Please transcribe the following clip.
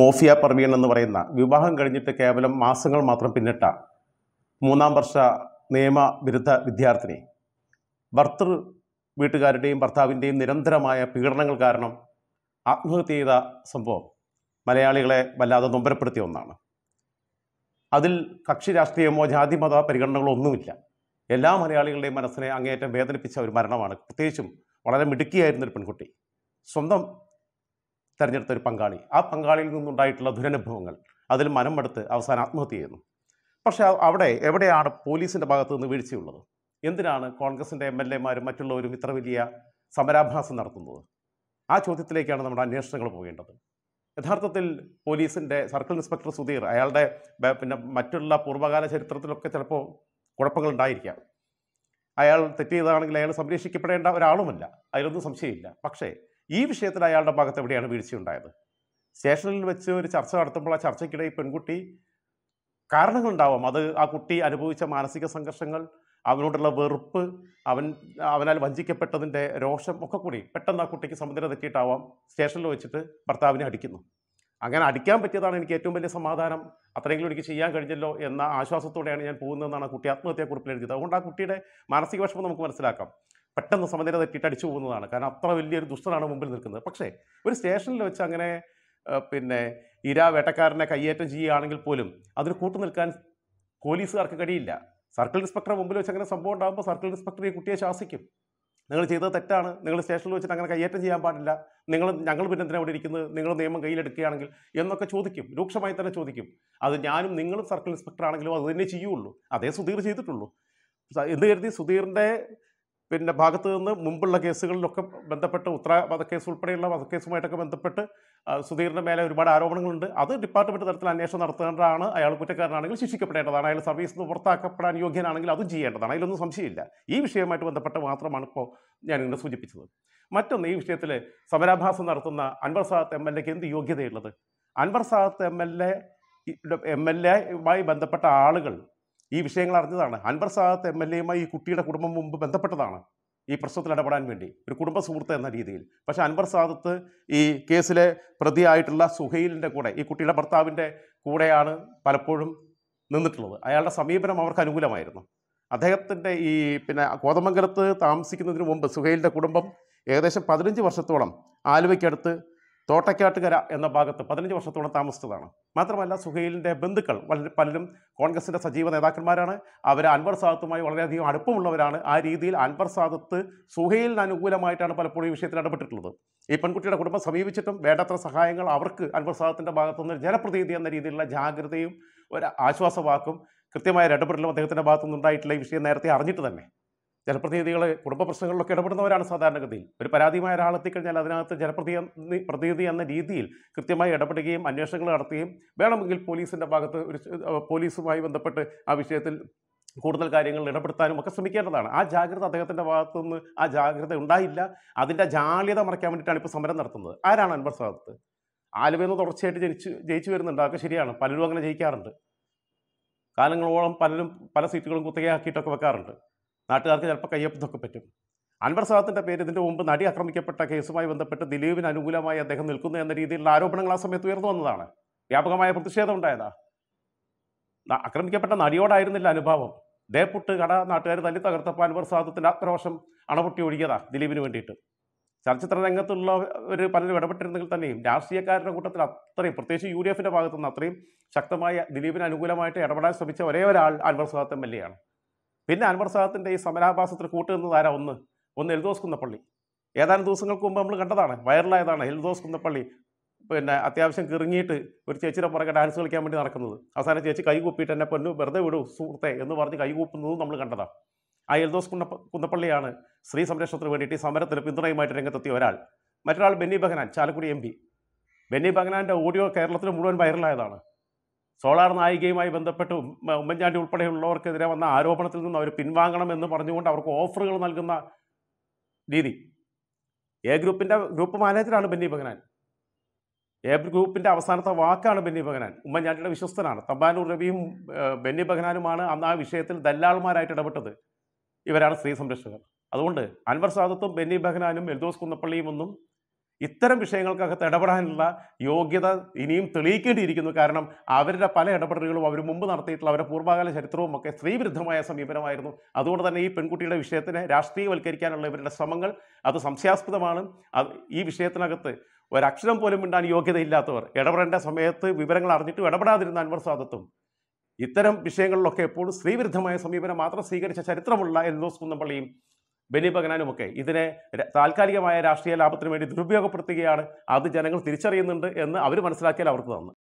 മോഫിയ പർവീൺ എന്ന് പറയുന്ന വിവാഹം കഴിഞ്ഞിട്ട് കേവലം മാസങ്ങൾ മാത്രം പിന്നിട്ട മൂന്നാം വർഷ നിയമ ബിരുദ വിദ്യാർത്ഥിനി ഭർത്തൃ വീട്ടുകാരുടെയും ഭർത്താവിൻ്റെയും നിരന്തരമായ പീഡനങ്ങൾ കാരണം ആത്മഹത്യ ചെയ്ത സംഭവം മലയാളികളെ വല്ലാതെ നൊമ്പരപ്പെടുത്തിയ ഒന്നാണ് അതിൽ കക്ഷി രാഷ്ട്രീയമോ ജാതി മത പരിഗണനകളോ ഒന്നുമില്ല എല്ലാ മലയാളികളുടെയും മനസ്സിനെ അങ്ങേയറ്റം വേദനിപ്പിച്ച ഒരു മരണമാണ് പ്രത്യേകിച്ചും വളരെ മിടുക്കിയായിരുന്നൊരു പെൺകുട്ടി സ്വന്തം തിരഞ്ഞെടുത്ത ഒരു പങ്കാളി ആ പങ്കാളിയിൽ നിന്നുണ്ടായിട്ടുള്ള ദുരനുഭവങ്ങൾ അതിൽ മനം മടുത്ത് അവസാനം ആത്മഹത്യ ചെയ്യുന്നു പക്ഷേ അവിടെ എവിടെയാണ് പോലീസിൻ്റെ ഭാഗത്ത് നിന്ന് വീഴ്ചയുള്ളത് എന്തിനാണ് കോൺഗ്രസിൻ്റെ എം എൽ എമാരും മറ്റുള്ളവരും ഇത്ര വലിയ സമരാഭ്യാസം നടത്തുന്നത് ആ ചോദ്യത്തിലേക്കാണ് നമ്മുടെ അന്വേഷണങ്ങൾ പോകേണ്ടത് യഥാർത്ഥത്തിൽ പോലീസിൻ്റെ സർക്കിൾ ഇൻസ്പെക്ടർ സുധീർ അയാളുടെ പിന്നെ മറ്റുള്ള പൂർവ്വകാല ചരിത്രത്തിലൊക്കെ ചിലപ്പോൾ ഉണ്ടായിരിക്കാം അയാൾ തെറ്റ് ചെയ്തതാണെങ്കിൽ അയാൾ സംരക്ഷിക്കപ്പെടേണ്ട ഒരാളുമല്ല അതിലൊന്നും സംശയമില്ല പക്ഷേ ഈ വിഷയത്തിൽ അയാളുടെ ഭാഗത്ത് എവിടെയാണ് വീഴ്ചയുണ്ടായത് സ്റ്റേഷനിൽ വെച്ച് ഒരു ചർച്ച നടത്തുമ്പോൾ ആ ചർച്ചയ്ക്കിടെ ഈ പെൺകുട്ടി കാരണങ്ങളുണ്ടാവാം അത് ആ കുട്ടി അനുഭവിച്ച മാനസിക സംഘർഷങ്ങൾ അവനോടുള്ള വെറുപ്പ് അവൻ അവനാൽ വഞ്ചിക്കപ്പെട്ടതിൻ്റെ രോഷം ഒക്കെ കൂടി പെട്ടെന്ന് ആ കുട്ടിക്ക് സമുദ്രം തെറ്റിയിട്ടാവാം സ്റ്റേഷനിൽ വെച്ചിട്ട് ഭർത്താവിനെ അടിക്കുന്നു അങ്ങനെ അടിക്കാൻ പറ്റിയതാണ് എനിക്ക് ഏറ്റവും വലിയ സമാധാനം അത്രയെങ്കിലും എനിക്ക് ചെയ്യാൻ കഴിഞ്ഞല്ലോ എന്ന ആശ്വാസത്തോടെയാണ് ഞാൻ പോകുന്നതെന്നാണ് ആ കുട്ടി ആത്മഹത്യാക്കുറിപ്പിൽ എഴുതിയത് അതുകൊണ്ട് ആ കുട്ടിയുടെ മാനസിക വിഷമം നമുക്ക് മനസ്സിലാക്കാം പെട്ടെന്ന് സമനില തെറ്റിയിട്ട് അടിച്ചു പോകുന്നതാണ് കാരണം അത്ര വലിയൊരു ദുഷ്ടനാണ് മുമ്പിൽ നിൽക്കുന്നത് പക്ഷേ ഒരു സ്റ്റേഷനിൽ വെച്ച് അങ്ങനെ പിന്നെ ഇരാ വേട്ടക്കാരനെ കയ്യേറ്റം ചെയ്യുകയാണെങ്കിൽ പോലും അതിന് കൂട്ടു നിൽക്കാൻ പോലീസുകാർക്ക് കഴിയില്ല സർക്കിൾ ഇൻസ്പെക്ടറെ മുമ്പിൽ വെച്ച് അങ്ങനെ സംഭവം ഉണ്ടാകുമ്പോൾ സർക്കിൾ ഇൻസ്പെക്ടർ ഈ കുട്ടിയെ ശാസിക്കും നിങ്ങൾ ചെയ്തത് തെറ്റാണ് നിങ്ങൾ സ്റ്റേഷനിൽ വെച്ചിട്ട് അങ്ങനെ കയ്യേറ്റം ചെയ്യാൻ പാടില്ല നിങ്ങൾ ഞങ്ങൾ പിന്നെ എന്തിനാണ് അവിടെ ഇരിക്കുന്നത് നിങ്ങൾ നിയമം കയ്യിലെടുക്കുകയാണെങ്കിൽ എന്നൊക്കെ ചോദിക്കും രൂക്ഷമായി തന്നെ ചോദിക്കും അത് ഞാനും നിങ്ങളും സർക്കിൾ ഇൻസ്പെക്ടർ ആണെങ്കിലും അത് തന്നെ ചെയ്യുള്ളൂ അതേ സുധീർ ചെയ്തിട്ടുള്ളൂ എന്ത് കരുതി സുധീറിൻ്റെ പിന്നെ ഭാഗത്തു നിന്ന് മുമ്പുള്ള കേസുകളിലൊക്കെ ബന്ധപ്പെട്ട് ഉത്തര വധക്കേസ് ഉൾപ്പെടെയുള്ള വധക്കേസുമായിട്ടൊക്കെ ബന്ധപ്പെട്ട് സുധീറിൻ്റെ മേലെ ഒരുപാട് ആരോപണങ്ങളുണ്ട് അത് ഡിപ്പാർട്ട്മെൻറ്റ് തലത്തിൽ അന്വേഷണം നടത്തേണ്ടതാണ് അയാൾ കുറ്റക്കാരനാണെങ്കിൽ ശിക്ഷിക്കപ്പെടേണ്ടതാണ് അയാൾ സർവീസിൽ നിന്ന് പുറത്താക്കപ്പെടാൻ യോഗ്യനാണെങ്കിൽ അതും ചെയ്യേണ്ടതാണ് അതിലൊന്നും സംശയമില്ല ഈ വിഷയവുമായിട്ട് ബന്ധപ്പെട്ട് മാത്രമാണ് ഇപ്പോൾ ഞാൻ സൂചിപ്പിച്ചത് മറ്റൊന്ന് ഈ വിഷയത്തിൽ സമരാഭാസം നടത്തുന്ന അൻവർ സാദത്ത് എം എൽ എക്ക് എന്ത് യോഗ്യതയുള്ളത് Anwar Sadath M L A M L A ബന്ധപ്പെട്ട ആളുകൾ ഈ വിഷയങ്ങൾ അറിഞ്ഞതാണ് അൻവർ സാദത്ത് എം എൽ എയുമായി ഈ കുട്ടിയുടെ കുടുംബം മുമ്പ് ബന്ധപ്പെട്ടതാണ് ഈ പ്രശ്നത്തിൽ ഇടപെടാൻ വേണ്ടി ഒരു കുടുംബ സുഹൃത്ത് എന്ന രീതിയിൽ പക്ഷെ അൻവർ സാദത്ത് ഈ കേസിലെ പ്രതിയായിട്ടുള്ള സുഹൈലിൻ്റെ കൂടെ ഈ കുട്ടിയുടെ ഭർത്താവിൻ്റെ കൂടെയാണ് പലപ്പോഴും നിന്നിട്ടുള്ളത് അയാളുടെ സമീപനം അവർക്ക് അനുകൂലമായിരുന്നു അദ്ദേഹത്തിൻ്റെ ഈ പിന്നെ കോതമംഗലത്ത് താമസിക്കുന്നതിന് മുമ്പ് സുഹൈലിൻ്റെ കുടുംബം ഏകദേശം പതിനഞ്ച് വർഷത്തോളം ആലുവയ്ക്കടുത്ത് തോട്ടക്കാട്ടുകര എന്ന ഭാഗത്ത് പതിനഞ്ച് വർഷത്തോളം താമസിച്ചതാണ് മാത്രമല്ല സുഹൈലിൻ്റെ ബന്ധുക്കൾ വളരെ പലരും കോൺഗ്രസിൻ്റെ സജീവ നേതാക്കന്മാരാണ് അവർ അൻവർ സാദത്തുമായി വളരെയധികം അടുപ്പമുള്ളവരാണ് ആ രീതിയിൽ അൻവർ സാദത്ത് സുഹൈലിന് അനുകൂലമായിട്ടാണ് പലപ്പോഴും ഈ വിഷയത്തിൽ ഇടപെട്ടിട്ടുള്ളത് ഈ പെൺകുട്ടിയുടെ കുടുംബം സമീപിച്ചിട്ടും വേണ്ടത്ര സഹായങ്ങൾ അവർക്ക് അൻവർ സാദത്തിൻ്റെ ഭാഗത്തുനിന്ന് ജനപ്രതിനിധി എന്ന രീതിയിലുള്ള ജാഗ്രതയും ഒരു ആശ്വാസവാക്കും കൃത്യമായ ഇടപെടലും അദ്ദേഹത്തിൻ്റെ ഭാഗത്തുനിന്നുണ്ടായിട്ടില്ല ഈ വിഷയം നേരത്തെ അറിഞ്ഞിട്ട് തന്നെ ജനപ്രതിനിധികൾ കുടുംബ പ്രശ്നങ്ങളിലൊക്കെ ഇടപെടുന്നവരാണ് സാധാരണഗതിയിൽ ഒരു പരാതിയുമായ എത്തിക്കഴിഞ്ഞാൽ അതിനകത്ത് ജനപ്രതിനിധി പ്രതിനിധി എന്ന രീതിയിൽ കൃത്യമായി ഇടപെടുകയും അന്വേഷണങ്ങൾ നടത്തുകയും വേണമെങ്കിൽ പോലീസിൻ്റെ ഭാഗത്ത് ഒരു പോലീസുമായി ബന്ധപ്പെട്ട് ആ വിഷയത്തിൽ കൂടുതൽ കാര്യങ്ങൾ ഇടപെടുത്താനും ഒക്കെ ശ്രമിക്കേണ്ടതാണ് ആ ജാഗ്രത അദ്ദേഹത്തിൻ്റെ ഭാഗത്തു നിന്ന് ആ ജാഗ്രത ഉണ്ടായില്ല അതിൻ്റെ ജാള്യത മറയ്ക്കാൻ വേണ്ടിയിട്ടാണ് ഇപ്പോൾ സമരം നടത്തുന്നത് ആരാണ് അൻവർ സാദത്ത് ആലുവെന്ന് തുടർച്ചയായിട്ട് ജനിച്ച് ജയിച്ചു വരുന്നുണ്ട് അതൊക്കെ ശരിയാണ് പലരും അങ്ങനെ ജയിക്കാറുണ്ട് കാലങ്ങളോളം പലരും പല സീറ്റുകളും കുത്തകയാക്കിയിട്ടൊക്കെ വെക്കാറുണ്ട് നാട്ടുകാർക്ക് ചിലപ്പോൾ കയ്യപ്പത്തൊക്കെ പറ്റും അൻവർ സാദത്തിൻ്റെ പേര് ഇതിൻ്റെ മുമ്പ് നടി ആക്രമിക്കപ്പെട്ട കേസുമായി ബന്ധപ്പെട്ട് ദിലീപിന് അനുകൂലമായി അദ്ദേഹം നിൽക്കുന്നു എന്ന രീതിയിലുള്ള ആരോപണങ്ങൾ ആ സമയത്ത് ഉയർന്നു വന്നതാണ് വ്യാപകമായ പ്രതിഷേധം ഉണ്ടായതാ ആക്രമിക്കപ്പെട്ട നടിയോടായിരുന്നില്ല അനുഭാവം ദേപ്പുട്ട് കട നാട്ടുകാർ തല്ലി തകർത്തപ്പോൾ അൻവർ സാദത്തിൻ്റെ ആത്മരോഷം അണപൊട്ടി ഒഴുകിയതാ ദിലീപിന് വേണ്ടിയിട്ട് ചലച്ചിത്ര രംഗത്തുള്ള ഒരു പലരും ഇടപെട്ടിരുന്നെങ്കിൽ തന്നെയും രാഷ്ട്രീയക്കാരുടെ കൂട്ടത്തിൽ അത്രയും പ്രത്യേകിച്ച് യു ഡി എഫിൻ്റെ ഭാഗത്തുനിന്ന് അത്രയും ശക്തമായ ദിലീപിന് അനുകൂലമായിട്ട് ഇടപെടാൻ ശ്രമിച്ച ഒരേ ഒരാൾ Anwar Sadath M L A ആണ് പിന്നെ അൻവർ സാദത്തിൻ്റെ ഈ സമരാഭാസത്തിൽ കൂട്ടുന്നത് ആരാ ഒന്ന് ഒന്ന് എൽദോസ് കുന്നപ്പള്ളി ഏതാനും ദിവസങ്ങൾക്ക് മുമ്പ് നമ്മൾ കണ്ടതാണ് വൈറലായതാണ് എൽദോസ് കുന്നപ്പള്ളി പിന്നെ അത്യാവശ്യം കിറങ്ങിയിട്ട് ഒരു ചേച്ചിയുടെ പുറകെ ഡാൻസ് കളിക്കാൻ വേണ്ടി നടക്കുന്നത് അവസാനം ചേച്ചി കൈകൂപ്പിയിട്ട് എന്നെ പൊന്നു വെറുതെ വിടൂ സുഹൃത്തെ എന്ന് പറഞ്ഞ് കൈകൂപ്പുന്നതും നമ്മൾ കണ്ടതാണ് ആ എൽദോസ് കുന്ന കുന്നപ്പള്ളിയാണ് സ്ത്രീ സംരക്ഷണത്തിന് വേണ്ടിയിട്ട് ഈ സമരത്തിന് പിന്തുണയുമായിട്ട് രംഗത്തെത്തിയ ഒരാൾ മറ്റൊരാൾ ബെന്നി ബഹനാൻ ചാലക്കുടി എം പി ബെന്നി ബഹനാൻ്റെ ഓഡിയോ കേരളത്തിൽ മുഴുവൻ വൈറലായതാണ് സോളാർ നായികയുമായി ബന്ധപ്പെട്ട് ഉമ്മൻചാണ്ടി ഉൾപ്പെടെയുള്ളവർക്കെതിരെ വന്ന ആരോപണത്തിൽ നിന്ന് അവർ പിൻവാങ്ങണം എന്ന് പറഞ്ഞുകൊണ്ട് അവർക്ക് ഓഫറുകൾ നൽകുന്ന രീതി എ ഗ്രൂപ്പിൻ്റെ ഗ്രൂപ്പ് മാനേജറാണ് ബെന്നി ബഹനാൻ എ ഗ്രൂപ്പിൻ്റെ അവസാനത്തെ വാക്കാണ് ബെന്നി ബഹനാൻ ഉമ്മൻചാണ്ടിയുടെ വിശ്വസ്തനാണ് തമ്പാനൂർ രവിയും ബെന്നി ബഹനാനുമാണ് അന്ന് ആ വിഷയത്തിൽ ദല്ലാൾമാരായിട്ട് ഇടപെട്ടത് ഇവരാണ് സ്ത്രീ സംരക്ഷകർ അതുകൊണ്ട് അൻവർ സാദത്തും ബെന്നി ബഹനാനും എൽദോസ് കുന്നപ്പള്ളിയും ഒന്നും ഇത്തരം വിഷയങ്ങൾക്കകത്ത് ഇടപെടാനുള്ള യോഗ്യത ഇനിയും തെളിയിക്കേണ്ടിയിരിക്കുന്നു കാരണം അവരുടെ പല ഇടപെടലുകളും അവർ മുമ്പ് നടത്തിയിട്ടുള്ള അവരുടെ പൂർവ്വകാല ചരിത്രവും ഒക്കെ സ്ത്രീവിരുദ്ധമായ സമീപനമായിരുന്നു അതുകൊണ്ട് തന്നെ ഈ പെൺകുട്ടിയുടെ വിഷയത്തിനെ രാഷ്ട്രീയവൽക്കരിക്കാനുള്ള ഇവരുടെ ശ്രമങ്ങൾ അത് സംശയാസ്പദമാണ് ഈ വിഷയത്തിനകത്ത് ഒരക്ഷരം പോലും മിണ്ടാൻ യോഗ്യതയില്ലാത്തവർ ഇടപെടേണ്ട സമയത്ത് വിവരങ്ങൾ അറിഞ്ഞിട്ടും ഇടപെടാതിരുന്ന അൻവർ സാദത്തും ഇത്തരം വിഷയങ്ങളിലൊക്കെ എപ്പോഴും സ്ത്രീവിരുദ്ധമായ സമീപനം മാത്രം സ്വീകരിച്ച ചരിത്രമുള്ള എൽ ദോസ് കുന്നപ്പള്ളിയും ബെനി ബഗ്നാനുമൊക്കെ ഇതിനെ താൽക്കാലികമായ രാഷ്ട്രീയ ലാഭത്തിന് വേണ്ടി ദുരുപയോഗപ്പെടുത്തുകയാണ് അത് ജനങ്ങൾ തിരിച്ചറിയുന്നുണ്ട് എന്ന് അവർ മനസ്സിലാക്കിയാൽ അവർക്ക് തന്നു